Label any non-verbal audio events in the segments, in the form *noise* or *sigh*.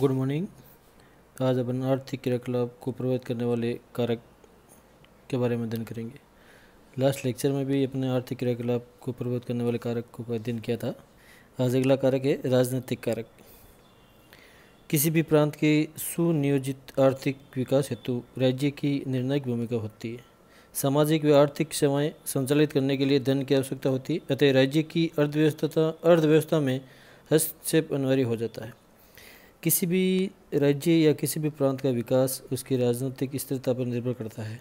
good morning आज अपन आर्थिक क्रियाकलाप को प्रभावित करने वाले कारक के बारे में अध्ययन करेंगे लास्ट लेक्चर में भी अपने आर्थिक क्रियाकलाप को प्रभावित करने वाले कारक को अध्ययन किया था आज अगला कारक है राजनीतिक कारक किसी भी प्रांत के सुनियोजित आर्थिक विकास हेतु राज्य की निर्णायक भूमिका होती है सामाजिक व आर्थिक सेवाएँ संचालित करने के लिए धन की आवश्यकता होती है अतः राज्य की अर्थव्यवस्था अर्थव्यवस्था में हस्तक्षेप अनिवार्य हो जाता है किसी भी राज्य या किसी भी प्रांत का विकास उसकी राजनीतिक स्थिरता पर निर्भर करता है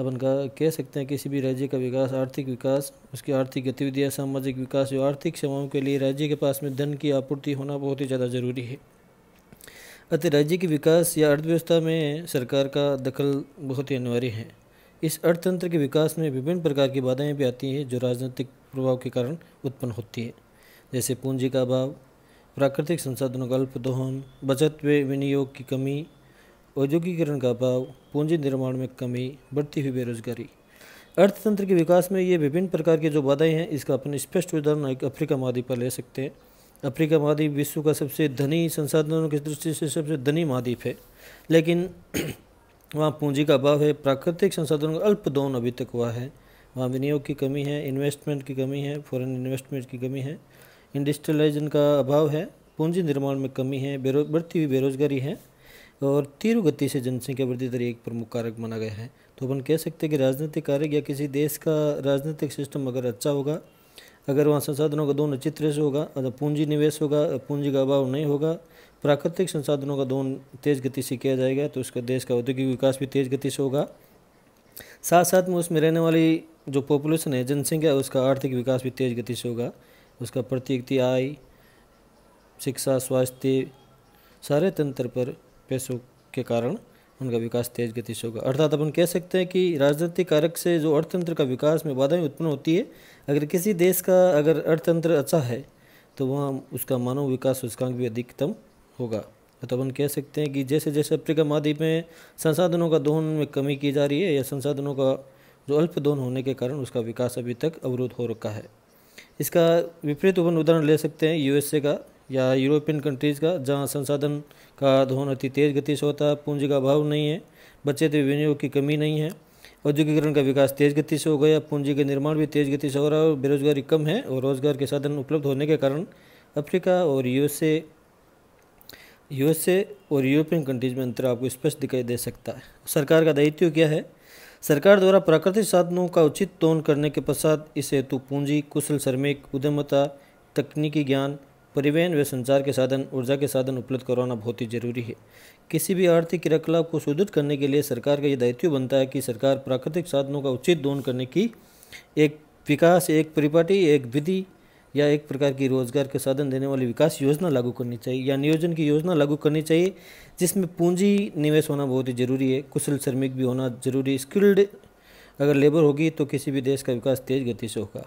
अपन का कह सकते हैं किसी भी राज्य का विकास आर्थिक विकास उसकी आर्थिक गतिविधियाँ सामाजिक विकास या आर्थिक सेवाओं के लिए राज्य के पास में धन की आपूर्ति होना बहुत ही ज़्यादा ज़रूरी है अतः राज्य के विकास या अर्थव्यवस्था में सरकार का दखल बहुत ही अनिवार्य है इस अर्थतंत्र के विकास में विभिन्न प्रकार की बाधाएं भी आती हैं जो राजनीतिक प्रभाव के कारण उत्पन्न होती है जैसे पूंजी का अभाव प्राकृतिक संसाधनों का अल्प दोहन बचत व विनियोग की कमी औद्योगिकरण का अभाव पूंजी निर्माण में कमी बढ़ती हुई बेरोजगारी अर्थतंत्र के विकास में ये विभिन्न प्रकार की जो बाधाएं हैं इसका अपन स्पष्ट उदाहरण एक अफ्रीका महाद्वीप पर ले सकते हैं अफ्रीका महाद्वीप विश्व का सबसे धनी संसाधनों की दृष्टि से सबसे धनी महाद्वीप है लेकिन *clears throat* वहाँ पूंजी का अभाव है प्राकृतिक संसाधनों का अल्प दोहन अभी तक हुआ है वहाँ विनियोग की कमी है इन्वेस्टमेंट की कमी है फॉरेन इन्वेस्टमेंट की कमी है इंडस्ट्रियलाइजेशन का अभाव है पूंजी निर्माण में कमी है बेरो बढ़ती हुई बेरोजगारी है और तीव्र गति से जनसंख्या वृद्धि दर एक प्रमुख कारक माना गया है तो अपन कह सकते हैं कि राजनीतिक कारक या किसी देश का राजनीतिक सिस्टम अगर अच्छा होगा अगर वहाँ संसाधनों का दोनों अच्छी तरह से होगा अगर पूंजी निवेश होगा पूंजी का अभाव नहीं होगा प्राकृतिक संसाधनों का दोनों तेज़ गति से किया जाएगा तो उसका देश का औद्योगिक विकास भी तेज़ गति से होगा साथ साथ में उसमें रहने वाली जो पॉपुलेशन है जनसंख्या उसका आर्थिक विकास भी तेज़ गति से होगा उसका प्रत्येकती आय शिक्षा स्वास्थ्य सारे तंत्र पर पैसों के कारण उनका विकास तेज गति से होगा अर्थात अपन कह सकते हैं कि राजनीतिक कारक से जो अर्थतंत्र का विकास में बाधाएं उत्पन्न होती है अगर किसी देश का अगर अर्थतंत्र अच्छा है तो वहाँ उसका मानव विकास सूचकांक भी अधिकतम होगा तो अपन कह सकते हैं कि जैसे जैसे अफ्रीका महाद्वीप में संसाधनों का दोहन में कमी की जा रही है या संसाधनों का जो अल्प दोहन होने के कारण उसका विकास अभी तक अवरुद्ध हो रखा है इसका विपरीत उदाहरण ले सकते हैं यूएसए का या यूरोपियन कंट्रीज़ का जहाँ संसाधन का धोन अति तेज़ गति से होता है पूंजी का अभाव नहीं है बचे तो विनियोग की कमी नहीं है औद्योगिकरण का विकास तेज़ गति से हो गया पूंजी का निर्माण भी तेज़ गति से हो रहा है और बेरोजगारी कम है और रोजगार के साधन उपलब्ध होने के कारण अफ्रीका और यूएसए यूएसए और यूरोपियन कंट्रीज़ में अंतर आपको स्पष्ट दिखाई दे सकता है सरकार का दायित्व क्या है सरकार द्वारा प्राकृतिक साधनों का उचित तोन करने के पश्चात इस हेतु पूंजी कुशल श्रमिक उद्यमता तकनीकी ज्ञान परिवहन व संचार के साधन ऊर्जा के साधन उपलब्ध करवाना बहुत ही जरूरी है किसी भी आर्थिक क्रियाकलाप को सुदृढ़ करने के लिए सरकार का यह दायित्व बनता है कि सरकार प्राकृतिक साधनों का उचित दोन करने की एक विकास एक परिपाटी एक विधि या एक प्रकार की रोजगार के साधन देने वाली विकास योजना लागू करनी चाहिए या नियोजन की योजना लागू करनी चाहिए जिसमें पूंजी निवेश होना बहुत ही ज़रूरी है कुशल श्रमिक भी होना जरूरी स्किल्ड अगर लेबर होगी तो किसी भी देश का विकास तेज़ गति से होगा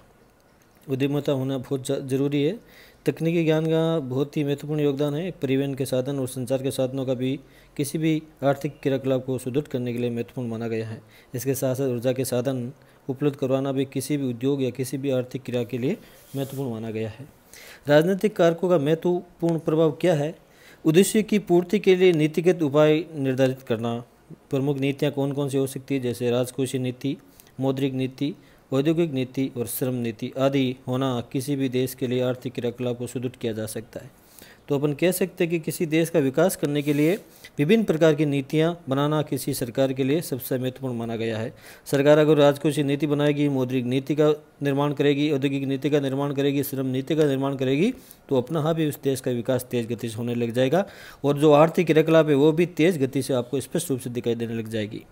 उद्यमता होना बहुत ज़रूरी है तकनीकी ज्ञान का बहुत ही महत्वपूर्ण योगदान है परिवहन के साधन और संचार के साधनों का भी किसी भी आर्थिक क्रियाकलाप को सुदृढ़ करने के लिए महत्वपूर्ण माना गया है इसके साथ साथ ऊर्जा के साधन उपलब्ध करवाना भी किसी भी उद्योग या किसी भी आर्थिक क्रिया के लिए महत्वपूर्ण माना गया है राजनीतिक कारकों का महत्वपूर्ण प्रभाव क्या है उद्देश्य की पूर्ति के लिए नीतिगत उपाय निर्धारित करना प्रमुख नीतियाँ कौन कौन सी हो सकती है जैसे राजकोषीय नीति मौद्रिक नीति औद्योगिक नीति और श्रम नीति आदि होना किसी भी देश के लिए आर्थिक क्रियाकलाप को सुदृढ़ किया जा सकता है तो अपन कह सकते हैं कि किसी देश का विकास करने के लिए विभिन्न प्रकार की नीतियाँ बनाना किसी सरकार के लिए सबसे महत्वपूर्ण माना गया है सरकार अगर राजकोषीय नीति बनाएगी मौद्रिक नीति का निर्माण करेगी औद्योगिक नीति का निर्माण करेगी श्रम नीति का निर्माण करेगी तो अपना हाँ भी उस देश का विकास तेज गति से होने लग जाएगा और जो आर्थिक क्रियाकलाप है वो भी तेज गति से आपको स्पष्ट रूप से दिखाई देने लग जाएगी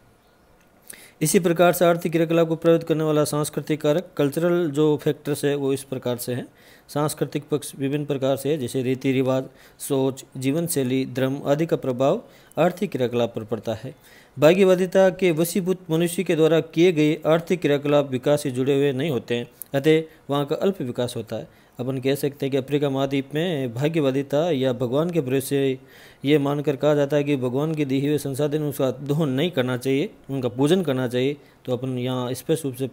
इसी प्रकार से आर्थिक क्रियाकलाप को प्रेरित करने वाला सांस्कृतिक कारक कल्चरल जो फैक्टर्स है वो इस प्रकार से हैं सांस्कृतिक पक्ष विभिन्न प्रकार से है जैसे रीति रिवाज सोच जीवन शैली धर्म आदि का प्रभाव आर्थिक क्रियाकलाप पर पड़ता है भाग्यवादिता के वसीभूत मनुष्य के द्वारा किए गए आर्थिक क्रियाकलाप विकास से जुड़े हुए नहीं होते हैं अतः वहाँ का अल्प विकास होता है अपन कह सकते हैं कि अफ्रीका महाद्वीप में था या भगवान के भरोसे ये मानकर कहा जाता है कि भगवान के दिए हुए संसाधन उसका दोहन नहीं करना चाहिए उनका पूजन करना चाहिए तो अपन यहाँ स्पष्ट रूप से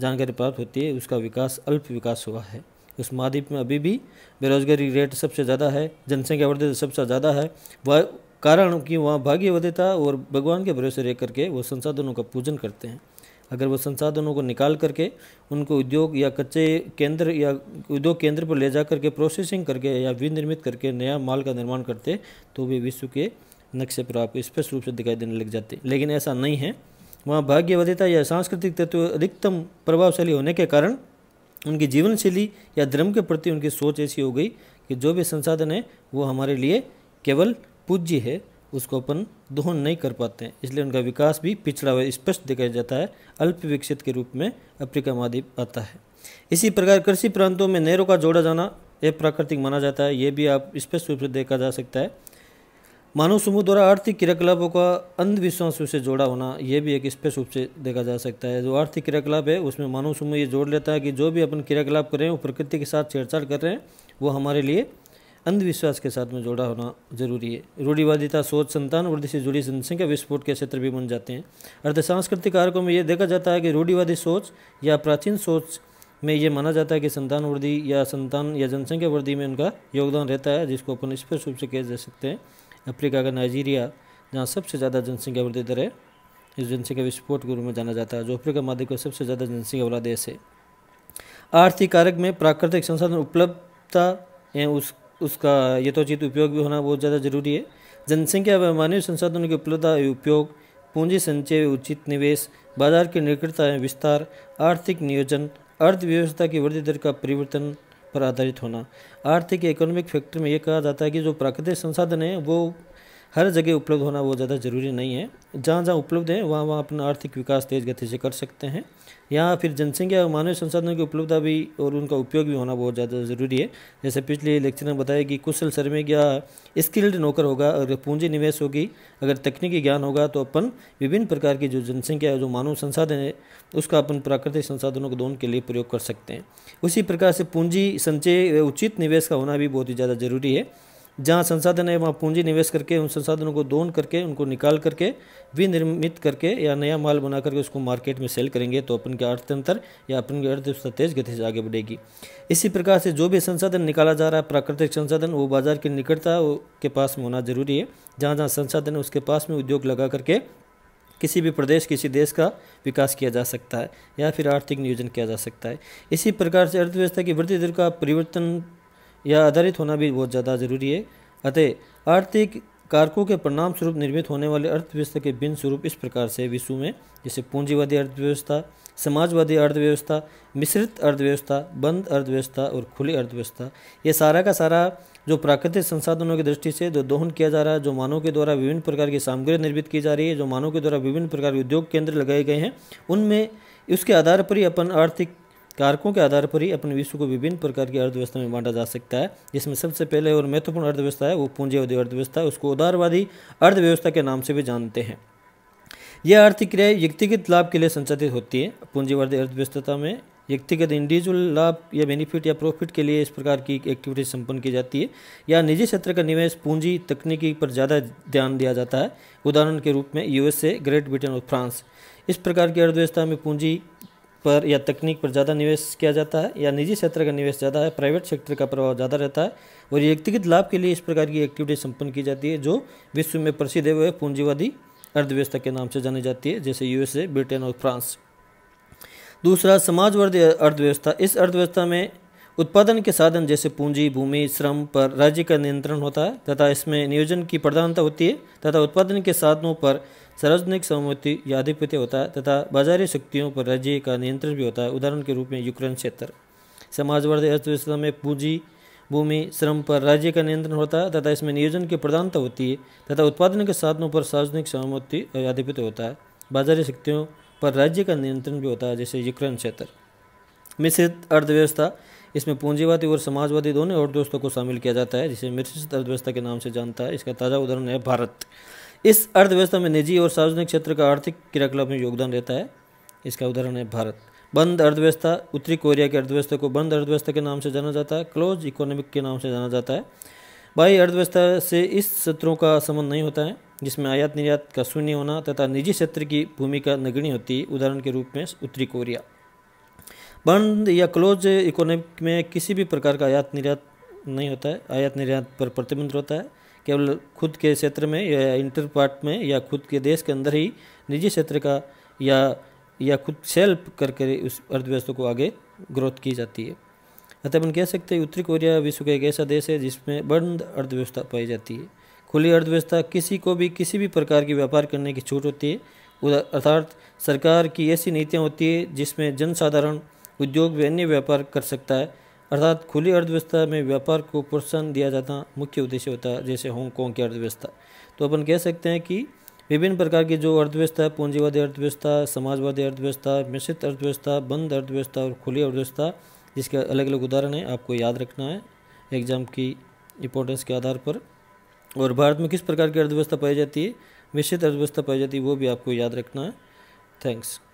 जानकारी प्राप्त होती है उसका विकास अल्प विकास हुआ है उस महाद्वीप में अभी भी बेरोजगारी रेट सबसे ज़्यादा है जनसंख्या वर्धित सबसे ज़्यादा है वह कारण कि वहाँ भाग्यवधिता और भगवान के भरोसे रह करके वो संसाधनों का पूजन करते हैं अगर वो संसाधनों को निकाल करके उनको उद्योग या कच्चे केंद्र या उद्योग केंद्र पर ले जा करके प्रोसेसिंग करके या विनिर्मित करके नया माल का निर्माण करते तो वे विश्व के नक्शे पर आपको स्पष्ट रूप से दिखाई देने लग जाते लेकिन ऐसा नहीं है वहाँ भाग्यवधिता या सांस्कृतिक तत्व अधिकतम प्रभावशाली होने के कारण उनकी जीवन शैली या धर्म के प्रति उनकी सोच ऐसी हो गई कि जो भी संसाधन है वो हमारे लिए केवल पूज्य है उसको अपन दोहन नहीं कर पाते हैं इसलिए उनका विकास भी पिछड़ा हुआ स्पष्ट दिखाया जाता है अल्प विकसित के रूप में अफ्रीका महाद्वीप आता है इसी प्रकार कृषि प्रांतों में नहरों का जोड़ा जाना यह प्राकृतिक माना जाता है ये भी आप स्पष्ट रूप से देखा जा सकता है मानव समूह द्वारा आर्थिक क्रियाकलापों का अंधविश्वासों से जोड़ा होना यह भी एक स्पष्ट रूप से देखा जा सकता है जो आर्थिक क्रियाकलाप है उसमें मानव समूह ये जोड़ लेता है कि जो भी अपन क्रियाकलाप कर रहे हैं वो प्रकृति के साथ छेड़छाड़ कर रहे हैं वो हमारे लिए अंधविश्वास के साथ में जोड़ा होना जरूरी है रूढ़िवादिता सोच संतान वृद्धि से जुड़ी जनसंख्या विस्फोट के क्षेत्र भी बन जाते हैं अर्थ सांस्कृतिक कारकों में यह देखा जाता है कि रूढ़िवादी सोच या प्राचीन सोच में ये माना जाता है कि संतान वृद्धि या संतान या जनसंख्या वृद्धि में उनका योगदान रहता है जिसको अपन स्पष्ट रूप से कह जा सकते हैं अफ्रीका का नाइजीरिया जहाँ सबसे ज़्यादा जनसंख्या वृद्धि दर है इस जनसंख्या विस्फोट के रूप में जाना जाता है जो अफ्रीका माध्यम का सबसे ज़्यादा जनसंख्या वाला देश है आर्थिक कारक में प्राकृतिक संसाधन उपलब्धता एवं उस उसका यथोचित उपयोग भी होना बहुत ज़्यादा जरूरी है जनसंख्या व मानव संसाधनों की उपलब्धता उपयोग पूंजी संचय उचित निवेश बाजार की निकटता विस्तार आर्थिक नियोजन अर्थव्यवस्था की वृद्धि दर का परिवर्तन पर आधारित होना आर्थिक इकोनॉमिक फैक्टर में यह कहा जाता है कि जो प्राकृतिक संसाधन है वो हर जगह उपलब्ध होना वो ज़्यादा ज़रूरी नहीं है जहाँ जहाँ उपलब्ध है वहाँ वहाँ अपना आर्थिक विकास तेज़ गति से कर सकते हैं यहाँ फिर जनसंख्या और मानव संसाधनों की उपलब्धता भी और उनका उपयोग भी होना बहुत ज़्यादा ज़रूरी है जैसे पिछले लेक्चर में बताया कि कुशल सर्वे या स्किल्ड नौकर होगा अगर पूंजी निवेश होगी अगर तकनीकी ज्ञान होगा तो अपन विभिन्न प्रकार की जो जनसंख्या है जो मानव संसाधन है उसका अपन प्राकृतिक संसाधनों को दोनों के लिए प्रयोग कर सकते हैं उसी प्रकार से पूंजी संचय उचित निवेश का होना भी बहुत ही ज़्यादा ज़रूरी है जहाँ संसाधन है वहाँ पूंजी निवेश करके उन संसाधनों को दोन करके उनको निकाल करके विनिर्मित करके या नया माल बना करके उसको मार्केट में सेल करेंगे तो अपन के अर्थतंत्र या अपन की अर्थव्यवस्था तेज गति से आगे बढ़ेगी इसी प्रकार से जो भी संसाधन निकाला जा रहा है प्राकृतिक संसाधन वो बाजार की निकटता के पास में होना जरूरी है जहाँ जहाँ संसाधन है उसके पास में उद्योग लगा करके किसी भी प्रदेश किसी देश का विकास किया जा सकता है या फिर आर्थिक नियोजन किया जा सकता है इसी प्रकार से अर्थव्यवस्था की वृद्धि दर का परिवर्तन या आधारित होना भी बहुत ज़्यादा ज़रूरी है अतः आर्थिक कारकों के परिणाम स्वरूप निर्मित होने वाले अर्थव्यवस्था के भिन्न स्वरूप इस प्रकार से विश्व में जैसे पूंजीवादी अर्थव्यवस्था समाजवादी अर्थव्यवस्था मिश्रित अर्थव्यवस्था बंद अर्थव्यवस्था और खुली अर्थव्यवस्था ये सारा का सारा जो प्राकृतिक संसाधनों की दृष्टि से जो दोहन किया जा रहा है जो मानव के द्वारा विभिन्न प्रकार की सामग्री निर्मित की जा रही है जो मानव के द्वारा विभिन्न प्रकार के उद्योग केंद्र लगाए गए हैं उनमें उसके आधार पर ही अपन आर्थिक कारकों के आधार पर ही अपने विश्व को विभिन्न प्रकार की अर्थव्यवस्था में बांटा जा सकता है जिसमें सबसे पहले और महत्वपूर्ण अर्थव्यवस्था है वो पूंजीवादी अर्थव्यवस्था है उसको उदारवादी अर्थव्यवस्था के नाम से भी जानते हैं यह आर्थिक क्रिया व्यक्तिगत लाभ के लिए संचालित होती है पूंजीवादी अर्थव्यवस्था में व्यक्तिगत इंडिविजुअल लाभ या बेनिफिट या प्रॉफिट के लिए इस प्रकार की एक्टिविटी संपन्न की जाती है या निजी क्षेत्र का निवेश पूंजी तकनीकी पर ज़्यादा ध्यान दिया जाता है उदाहरण के रूप में यूएसए ग्रेट ब्रिटेन और फ्रांस इस प्रकार की अर्थव्यवस्था में पूंजी पर या तकनीक पर ज़्यादा निवेश किया जाता है या निजी क्षेत्र का निवेश ज़्यादा है प्राइवेट सेक्टर का प्रभाव ज़्यादा रहता है और व्यक्तिगत लाभ के लिए इस प्रकार की एक्टिविटी संपन्न की जाती है जो विश्व में प्रसिद्ध है वह पूंजीवादी अर्थव्यवस्था के नाम से जानी जाती है जैसे यूएसए ब्रिटेन और फ्रांस दूसरा समाजवादी अर्थव्यवस्था इस अर्थव्यवस्था में उत्पादन के साधन जैसे पूंजी भूमि श्रम पर राज्य का नियंत्रण होता है तथा इसमें नियोजन की प्रधानता होती है तथा उत्पादन के साधनों पर सार्वजनिक सहमति या आधिपत्य होता है तथा बाजारी शक्तियों पर राज्य का नियंत्रण भी होता है उदाहरण के रूप में यूक्रेन क्षेत्र समाजवादी अर्थव्यवस्था में पूंजी भूमि श्रम पर राज्य का नियंत्रण होता है तथा इसमें नियोजन की प्रधानता होती है तथा उत्पादन के साधनों पर सार्वजनिक सहमति आधिपत्य होता है बाजारी शक्तियों पर राज्य का नियंत्रण भी होता है जैसे यूक्रेन क्षेत्र मिश्रित अर्थव्यवस्था इसमें पूंजीवादी और समाजवादी दोनों और दोस्तों को शामिल किया जाता है जिसे मिश्रित अर्थव्यवस्था के नाम से जानता है इसका ताज़ा उदाहरण है भारत इस अर्थव्यवस्था में निजी और सार्वजनिक क्षेत्र का आर्थिक क्रियाकलाप में योगदान रहता है इसका उदाहरण है भारत बंद अर्थव्यवस्था उत्तरी कोरिया की अर्थव्यवस्था को बंद अर्थव्यवस्था के नाम से जाना जाता है क्लोज इकोनॉमिक के नाम से जाना जाता है बाई अर्थव्यवस्था से इस क्षेत्रों का संबंध नहीं होता है जिसमें आयात निर्यात का शून्य होना तथा निजी क्षेत्र की भूमिका नगण्य होती है उदाहरण के रूप में उत्तरी कोरिया बंद या क्लोज इकोनॉमिक में किसी भी प्रकार का आयात निर्यात नहीं होता है आयात निर्यात पर प्रतिबंध होता है केवल खुद के क्षेत्र में या इंटर पार्ट में या खुद के देश के अंदर ही निजी क्षेत्र का या या खुद सेल्फ करके उस अर्थव्यवस्था को आगे ग्रोथ की जाती है अतः हम कह सकते हैं उत्तरी कोरिया विश्व का एक ऐसा देश है जिसमें बंद अर्थव्यवस्था पाई जाती है खुली अर्थव्यवस्था किसी को भी किसी भी प्रकार की व्यापार करने की छूट होती है अर्थात सरकार की ऐसी नीतियाँ होती है जिसमें जनसाधारण उद्योग व अन्य व्यापार कर सकता है अर्थात खुली अर्थव्यवस्था में व्यापार को प्रोत्साहन दिया जाता मुख्य उद्देश्य होता है जैसे हांगकॉन्ग की अर्थव्यवस्था तो अपन कह सकते हैं कि विभिन्न प्रकार की जो अर्थव्यवस्था है पूंजीवादी अर्थव्यवस्था समाजवादी अर्थव्यवस्था मिश्रित अर्थव्यवस्था बंद अर्थव्यवस्था और खुली अर्थव्यवस्था जिसके अलग अलग उदाहरण हैं आपको याद रखना है एग्जाम की इंपॉर्टेंस के आधार पर और भारत में किस प्रकार की अर्थव्यवस्था पाई जाती है मिश्रित अर्थव्यवस्था पाई जाती है वो भी आपको याद रखना है थैंक्स